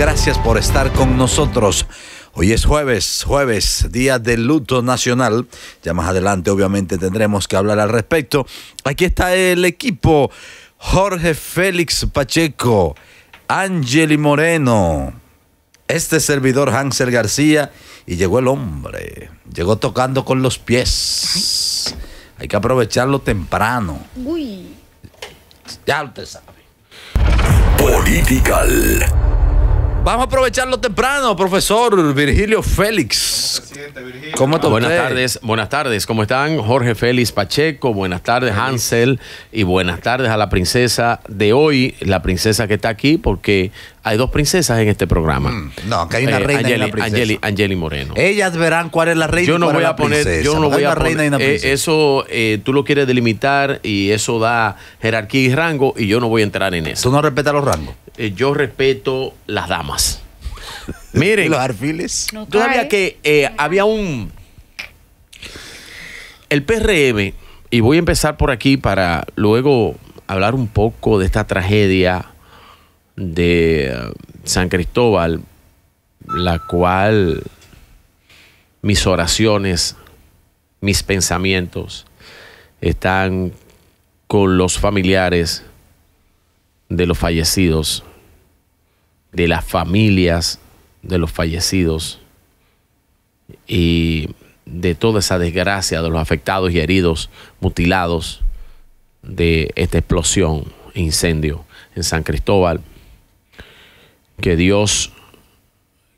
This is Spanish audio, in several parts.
Gracias por estar con nosotros. Hoy es jueves, jueves, día de luto nacional. Ya más adelante obviamente tendremos que hablar al respecto. Aquí está el equipo. Jorge Félix Pacheco, Angeli Moreno, este servidor Hansel García y llegó el hombre, llegó tocando con los pies. Hay que aprovecharlo temprano. Uy. Ya usted sabe. Political. Vamos a aprovecharlo temprano, profesor Virgilio Félix. ¿Cómo, buenas tardes, buenas tardes, ¿cómo están? Jorge Félix Pacheco, buenas tardes Hansel y buenas tardes a la princesa de hoy, la princesa que está aquí porque hay dos princesas en este programa. Mm, no, que hay una eh, reina y una princesa. Angeli, Moreno. Ellas verán cuál es la reina yo no voy a poner, Yo no voy a poner, eso eh, tú lo quieres delimitar y eso da jerarquía y rango y yo no voy a entrar en eso. ¿Tú no respetas los rangos? Eh, yo respeto las damas. Miren. los arfiles. todavía que había un... El PRM, y voy a empezar por aquí para luego hablar un poco de esta tragedia de eh, San Cristóbal, la cual mis oraciones, mis pensamientos están con los familiares de los fallecidos, de las familias de los fallecidos y de toda esa desgracia de los afectados y heridos, mutilados de esta explosión, incendio en San Cristóbal que Dios,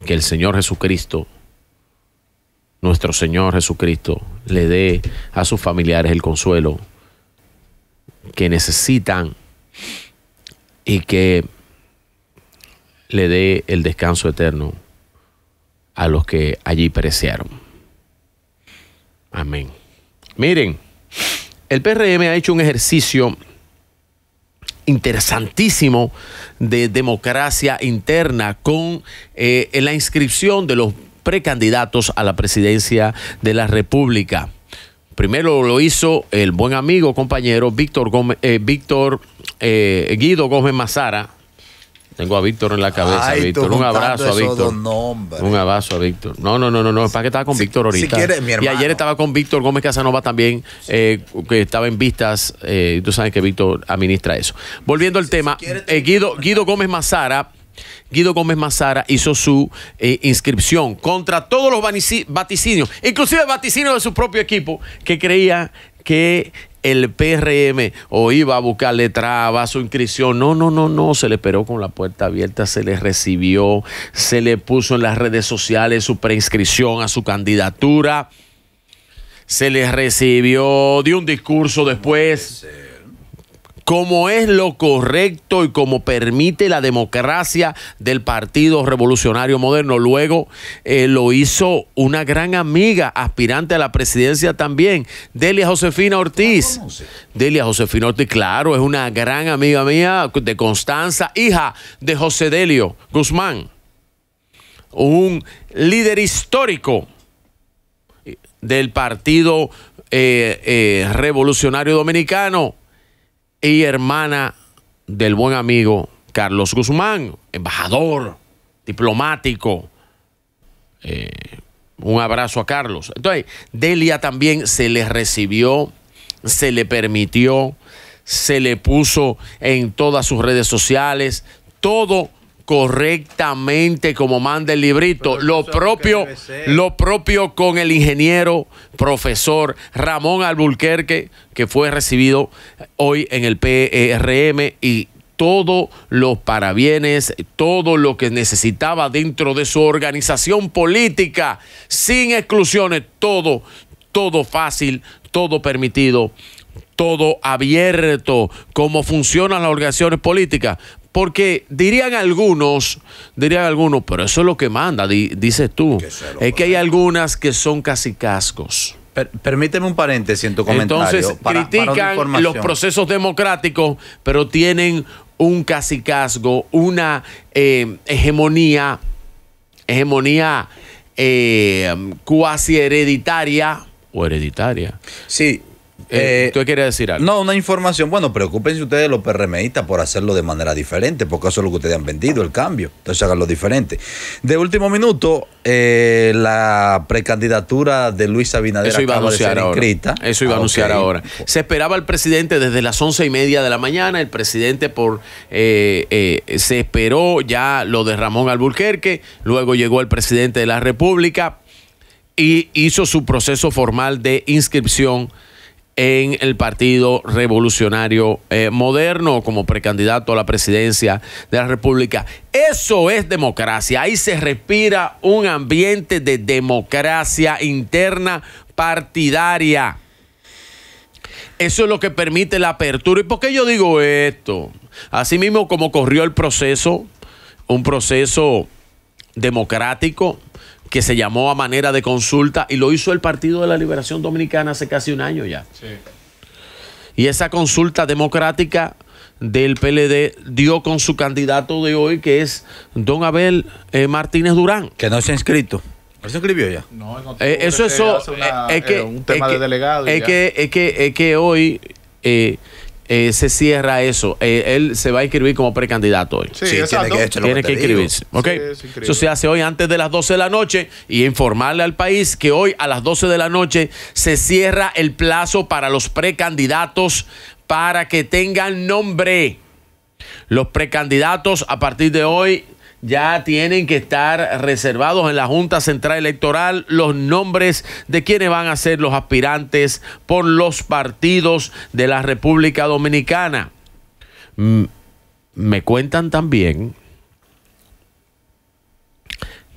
que el Señor Jesucristo, nuestro Señor Jesucristo, le dé a sus familiares el consuelo que necesitan y que le dé el descanso eterno a los que allí perecieron. Amén. Miren, el PRM ha hecho un ejercicio interesantísimo de democracia interna con eh, la inscripción de los precandidatos a la presidencia de la República. Primero lo hizo el buen amigo, compañero Víctor, eh, Víctor eh, Guido Gómez Mazara, tengo a Víctor en la cabeza, Víctor. Un abrazo a Víctor. Un abrazo a Víctor. No, no, no, no, Para que estaba con Víctor ahorita. y ayer estaba con Víctor Gómez Casanova también, eh, que estaba en vistas. Eh, tú sabes que Víctor administra eso. Volviendo al tema, eh, Guido, Gómez Mazara. Guido Gómez Mazara hizo su inscripción contra todos los vaticinios, inclusive vaticinios de su propio equipo, que creía que el PRM o iba a buscarle trabas su inscripción. No, no, no, no. Se le esperó con la puerta abierta, se le recibió, se le puso en las redes sociales su preinscripción a su candidatura. Se le recibió, dio un discurso después como es lo correcto y como permite la democracia del Partido Revolucionario Moderno. Luego eh, lo hizo una gran amiga, aspirante a la presidencia también, Delia Josefina Ortiz. Delia Josefina Ortiz, claro, es una gran amiga mía de Constanza, hija de José Delio Guzmán, un líder histórico eh, del Partido eh, Revolucionario Dominicano y hermana del buen amigo Carlos Guzmán, embajador, diplomático. Eh, un abrazo a Carlos. Entonces, Delia también se le recibió, se le permitió, se le puso en todas sus redes sociales, todo correctamente como manda el librito. Lo propio, lo propio con el ingeniero profesor Ramón Alburquerque, que fue recibido hoy en el PRM y todos los parabienes, todo lo que necesitaba dentro de su organización política, sin exclusiones, todo, todo fácil, todo permitido todo abierto, cómo funcionan las organizaciones políticas, porque dirían algunos, dirían algunos, pero eso es lo que manda, dices tú. es que hay algunas que son casi cascos. permíteme un paréntesis en tu comentario. Entonces, critican los procesos democráticos, pero tienen un casicazgo, una eh, hegemonía, hegemonía eh, cuasi hereditaria o hereditaria. Sí, eh, eh ¿Tú decir algo? No, una información. Bueno, preocupense ustedes los PRMistas por hacerlo de manera diferente, porque eso es lo que ustedes han vendido, el cambio. Entonces lo diferente. De último minuto, eh, la precandidatura de Luis Abinader eso iba a anunciar ahora. Eso iba a ah, anunciar ahora. Se esperaba el presidente desde las once y media de la mañana. El presidente por eh, se esperó ya lo de Ramón Alburquerque. Luego llegó el presidente de la República y hizo su proceso formal de inscripción en el Partido Revolucionario eh, Moderno como precandidato a la presidencia de la República. Eso es democracia. Ahí se respira un ambiente de democracia interna partidaria. Eso es lo que permite la apertura. ¿Y por qué yo digo esto? asimismo como corrió el proceso, un proceso democrático, que se llamó a manera de consulta y lo hizo el Partido de la Liberación Dominicana hace casi un año ya. Sí. Y esa consulta democrática del PLD dio con su candidato de hoy, que es don Abel eh, Martínez Durán. Que no se ha inscrito. ¿No se inscribió ya? No, no eh, eso es, es eh, un tema de delegado. Es que, es que, es que hoy... Eh, se cierra eso. Eh, él se va a inscribir como precandidato hoy. Sí, exacto. tiene que, inscribirse. eso se hace hoy antes de las 12 de la noche y informarle al país que hoy a las 12 de la noche se cierra el plazo para los precandidatos para que tengan nombre. Los precandidatos a partir de hoy ya tienen que estar reservados en la Junta Central Electoral los nombres de quienes van a ser los aspirantes por los partidos de la República Dominicana. Me cuentan también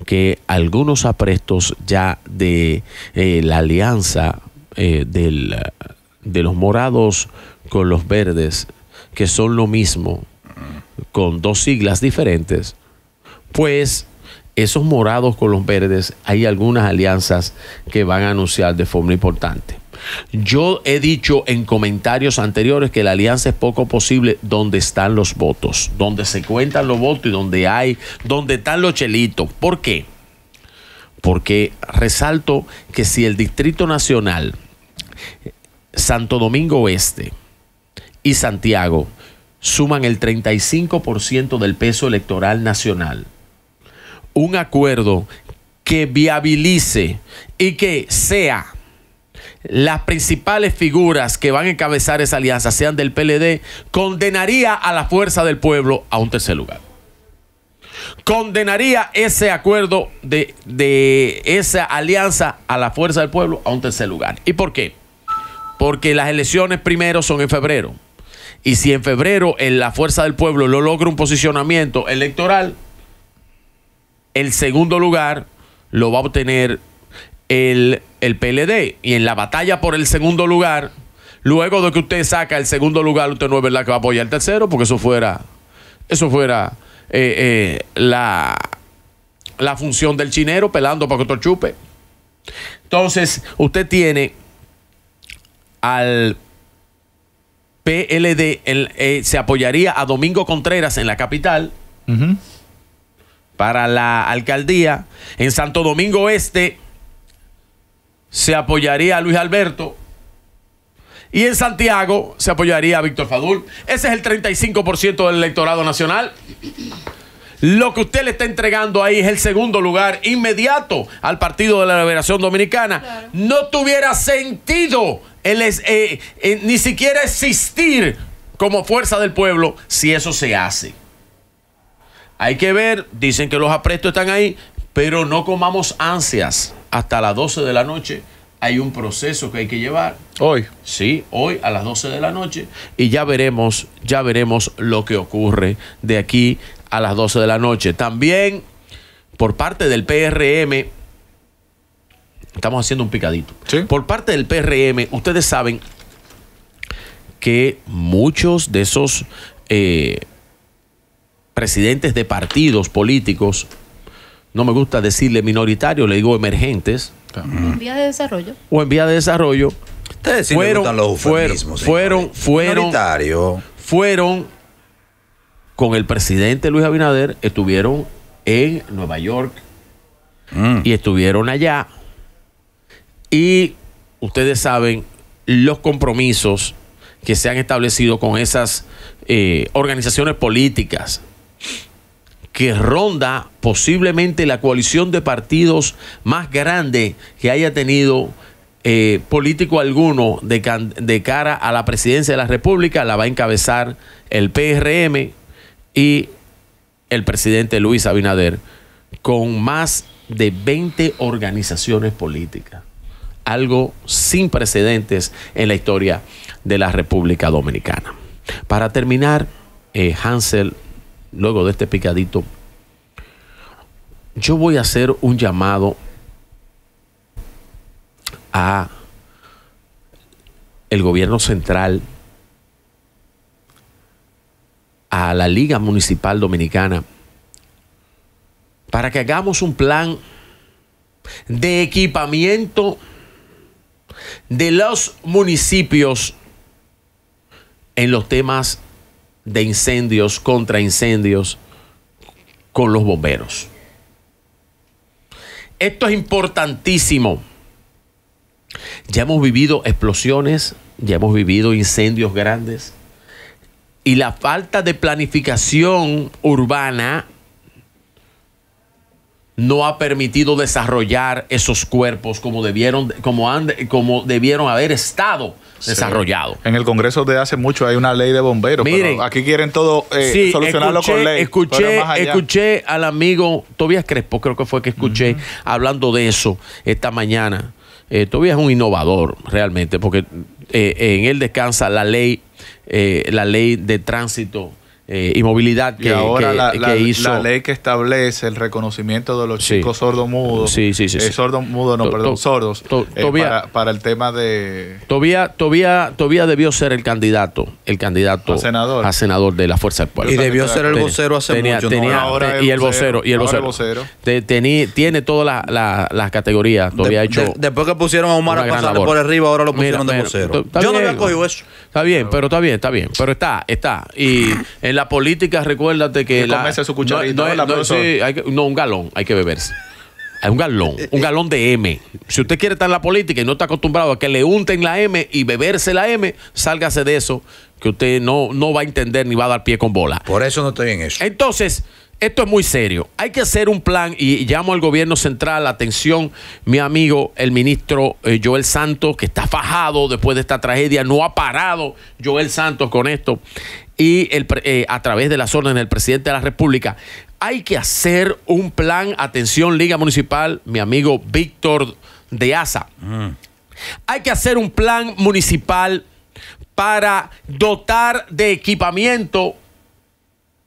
que algunos aprestos ya de eh, la alianza eh, de los morados con los verdes, que son lo mismo, con dos siglas diferentes, pues esos morados con los verdes, hay algunas alianzas que van a anunciar de forma importante. Yo he dicho en comentarios anteriores que la alianza es poco posible donde están los votos, donde se cuentan los votos y donde hay, donde están los chelitos. ¿Por qué? Porque resalto que si el Distrito Nacional, Santo Domingo Oeste y Santiago suman el 35% del peso electoral nacional, un acuerdo que viabilice y que sea las principales figuras que van a encabezar esa alianza sean del PLD, condenaría a la fuerza del pueblo a un tercer lugar. Condenaría ese acuerdo de, esa alianza a la fuerza del pueblo a un tercer lugar. ¿Y por qué? Porque las elecciones primero son en febrero. Y si en febrero eh, la fuerza del pueblo lo logra un posicionamiento electoral, el segundo lugar lo va a obtener el, el PLD. Y en la batalla por el segundo lugar, luego de que usted saca el segundo lugar, usted no es verdad que va a apoyar el tercero, porque eso fuera, eso fuera eh, eh, la, la función del chinero pelando para que otro chupe. Entonces, usted tiene al PLD, el, eh, se apoyaría a Domingo Contreras en la capital para la alcaldía. En Santo Domingo Este se apoyaría a Luis Alberto. Y en Santiago se apoyaría a Víctor Fadul. Ese es el 35% del electorado nacional. Lo que usted le está entregando ahí es el segundo lugar inmediato al Partido de la Liberación Dominicana. No tuviera sentido eh, eh, ni siquiera existir como fuerza del pueblo si eso se hace. Hay que ver, dicen que los aprestos están ahí, pero no comamos ansias. Hasta las 12 de la noche hay un proceso que hay que llevar. Hoy. Sí, hoy a las 12 de la noche. Y ya veremos, ya veremos lo que ocurre de aquí a las 12 de la noche. También por parte del PRM, estamos haciendo un picadito. Por parte del PRM, ustedes saben que muchos de esos... Eh, presidentes de partidos políticos, no me gusta decirle minoritarios, le digo emergentes. En vía de desarrollo. O en vía de desarrollo. Ustedes fueron, los fueron, fueron, fueron, fueron con el presidente Luis Abinader, estuvieron en Nueva York mm. y estuvieron allá. Y ustedes saben los compromisos que se han establecido con esas eh, organizaciones políticas que ronda posiblemente la coalición de partidos más grande que haya tenido eh, político alguno de, cara a la presidencia de la República, la va a encabezar el PRM y el presidente Luis Abinader, con más de 20 organizaciones políticas, algo sin precedentes en la historia de la República Dominicana. Para terminar, eh, Hansel luego de este picadito, yo voy a hacer un llamado a el gobierno central, a la Liga Municipal Dominicana, para que hagamos un plan de equipamiento de los municipios en los temas de incendios, contra incendios con los bomberos. Esto es importantísimo. Ya hemos vivido explosiones, ya hemos vivido incendios grandes y la falta de planificación urbana no ha permitido desarrollar esos cuerpos como debieron, como han, como debieron haber estado desarrollados. En el Congreso de hace mucho hay una ley de bomberos. Miren, pero aquí quieren todo eh, solucionarlo con ley. Escuché, al amigo Tobias Crespo, creo que fue que escuché, hablando de eso esta mañana. Eh, Tobias es un innovador realmente, porque eh, en él descansa la ley, la ley de tránsito eh, movilidad que, ahora hizo. La ley que establece el reconocimiento de los chicos sordomudos. mudos. sí, sí. no, perdón, sordos. para, para, el tema de. Tobía, tobía, debió ser el candidato, el candidato a senador, a senador de la Fuerza del Pueblo. Y debió ser el vocero hace mucho. y el vocero. Y el vocero. tiene todas las categorías. Todavía después que pusieron a Omar a por arriba, ahora lo pusieron de vocero. Yo no había cogido eso. Está bien, pero está bien, está bien. Pero está, está. Y en la política, recuérdate que. la, No, no, un galón, hay que beberse. Hay un galón, un galón de M. Si usted quiere estar en la política y no está acostumbrado a que le unten la M y beberse la M, sálgase de eso, que usted no, no va a entender ni va a dar pie con bola. Por eso no estoy en eso. Entonces. Esto es muy serio. Hay que hacer un plan y llamo al gobierno central, atención, mi amigo, el ministro eh, Joel Santos, que está fajado después de esta tragedia, no ha parado Joel Santos con esto y el, eh, a través de las órdenes del presidente de la República. Hay que hacer un plan, atención Liga Municipal, mi amigo Víctor de Asa. Mm. Hay que hacer un plan municipal para dotar de equipamiento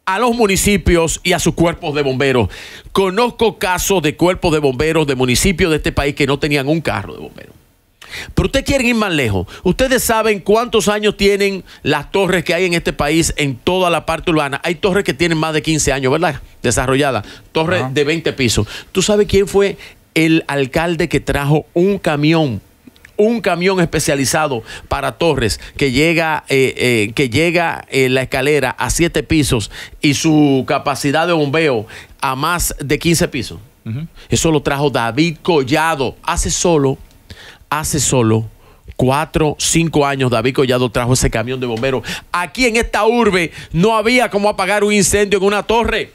a los municipios y a sus cuerpos de bomberos. Conozco casos de cuerpos de bomberos de municipios de este país que no tenían un carro de bomberos. Pero ustedes quieren ir más lejos. Ustedes saben cuántos años tienen las torres que hay en este país en toda la parte urbana. Hay torres que tienen más de 15 años, ¿verdad? Desarrolladas. Torres de 20 pisos. ¿Tú sabes quién fue el alcalde que trajo un camión un camión especializado para Torres que llega, eh, eh, que llega eh, la escalera a siete pisos y su capacidad de bombeo a más de 15 pisos. Eso lo trajo David Collado hace solo hace solo cuatro, cinco años David Collado trajo ese camión de bomberos. Aquí en esta urbe no había cómo apagar un incendio en una torre.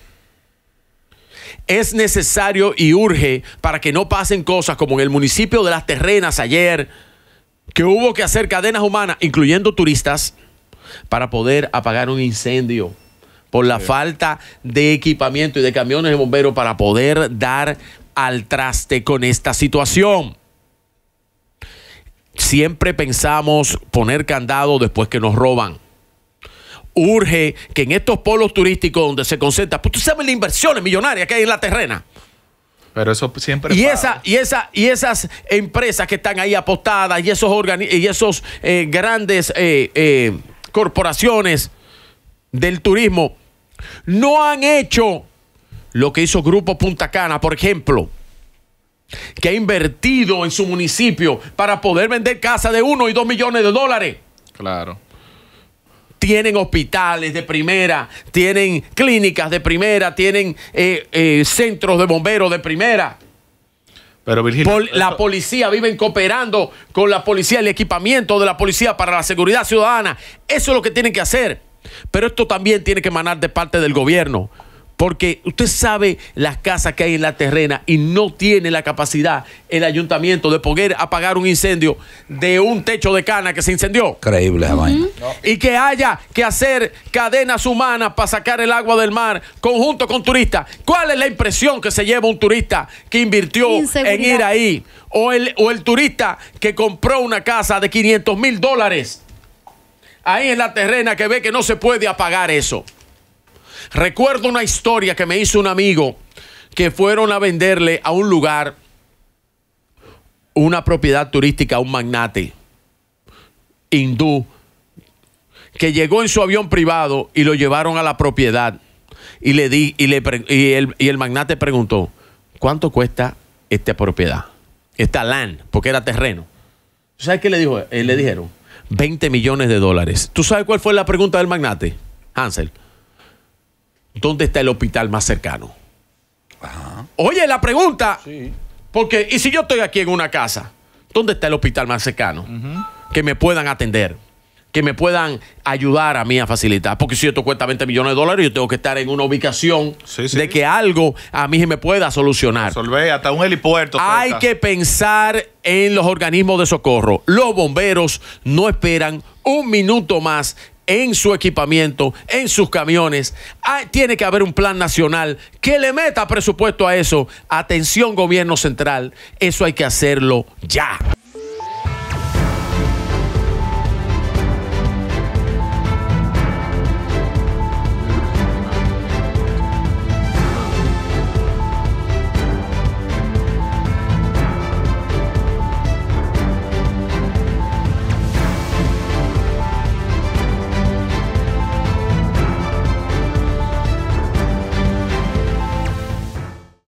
Es necesario y urge para que no pasen cosas como en el municipio de Las Terrenas ayer, que hubo que hacer cadenas humanas, incluyendo turistas, para poder apagar un incendio por la falta de equipamiento y de camiones de bomberos para poder dar al traste con esta situación. Siempre pensamos poner candado después que nos roban. Urge que en estos polos turísticos donde se concentra, pues tú sabes las inversiones millonarias que hay en la terrena. Pero eso siempre. Y, y, esa, y esas empresas que están ahí apostadas y esos, y esos eh, grandes eh, eh, corporaciones del turismo no han hecho lo que hizo Grupo Punta Cana, por ejemplo que ha invertido en su municipio para poder vender casa de 1 y 2 millones de dólares. Claro. Tienen hospitales de primera, tienen clínicas de primera, tienen eh, eh, centros de bomberos de primera. Pero Virginia, la policía viven cooperando con la policía, el equipamiento de la policía para la seguridad ciudadana. Eso es lo que tienen que hacer. Pero esto también tiene que emanar de parte del gobierno porque usted sabe las casas que hay en la terrena y no tiene la capacidad el ayuntamiento de poder apagar un incendio de un techo de cana que se incendió. Increíble Y que haya que hacer cadenas humanas para sacar el agua del mar conjunto con turistas. ¿Cuál es la impresión que se lleva un turista que invirtió en ir ahí? O o el turista que compró una casa de 500 mil dólares ahí en la terrena que ve que no se puede apagar eso. Recuerdo una historia que me hizo un amigo que fueron a venderle a un lugar una propiedad turística a un magnate hindú que llegó en su avión privado y lo llevaron a la propiedad. Y, le di, y, le, y, el, magnate preguntó, ¿cuánto cuesta esta propiedad? Esta land, porque era terreno. ¿Sabes qué le, dijo? Eh, le dijeron? 20 millones de dólares. ¿Tú sabes cuál fue la pregunta del magnate, Hansel? ¿dónde está el hospital más cercano? Oye, la pregunta, porque, ¿y si yo estoy aquí en una casa? ¿Dónde está el hospital más cercano? Que me puedan atender, que me puedan ayudar a mí a facilitar. Porque si esto cuesta 20 millones de dólares, yo tengo que estar en una ubicación de que algo a mí se me pueda solucionar. Solvé hasta un helipuerto. Hay que pensar en los organismos de socorro. Los bomberos no esperan un minuto más en su equipamiento, en sus camiones. Ah, tiene que haber un plan nacional que le meta presupuesto a eso. Atención, gobierno central, eso hay que hacerlo ya.